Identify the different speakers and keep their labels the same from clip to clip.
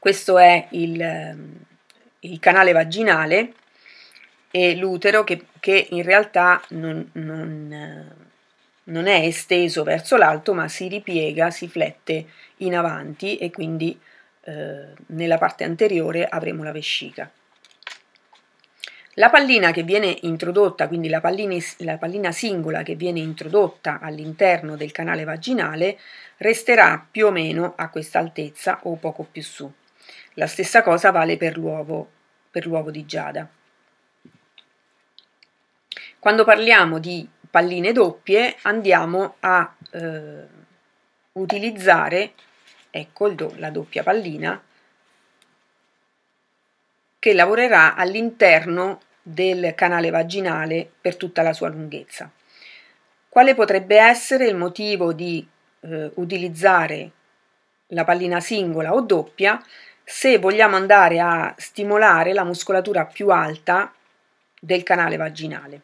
Speaker 1: Questo è il, ehm, il canale vaginale e l'utero che, che, in realtà non, non, eh, non è esteso verso l'alto ma si ripiega, si flette in avanti e quindi eh, nella parte anteriore avremo la vescica. La pallina che viene introdotta, quindi la pallina, la pallina singola che viene introdotta all'interno del canale vaginale, resterà più o meno a questa altezza o poco più su. La stessa cosa vale per l'uovo, per l'uovo di giada. Quando parliamo di palline doppie andiamo a eh, utilizzare ecco do, la doppia pallina che lavorerà all'interno del canale vaginale per tutta la sua lunghezza. Quale potrebbe essere il motivo di eh, utilizzare la pallina singola o doppia? Se vogliamo andare a stimolare la muscolatura più alta del canale vaginale.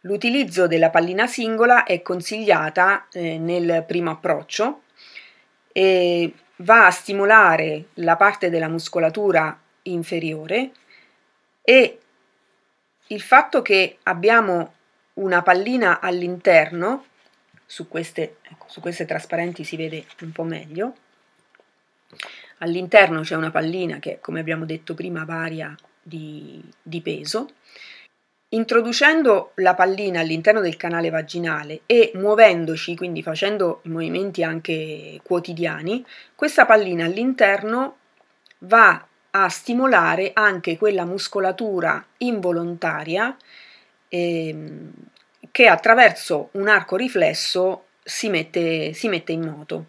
Speaker 1: L'utilizzo della pallina singola è consigliata eh, nel primo approccio e va a stimolare la parte della muscolatura inferiore e il fatto che abbiamo una pallina all'interno, su, ecco, su queste trasparenti si vede un po' meglio, Certo. All'interno c'è una pallina che, come abbiamo detto prima, varia di, di peso. Introducendo la pallina all'interno del canale vaginale e muovendoci, quindi facendo movimenti anche quotidiani, questa pallina all'interno va a stimolare anche quella muscolatura involontaria ehm, che attraverso un arco riflesso si mette, si mette in moto.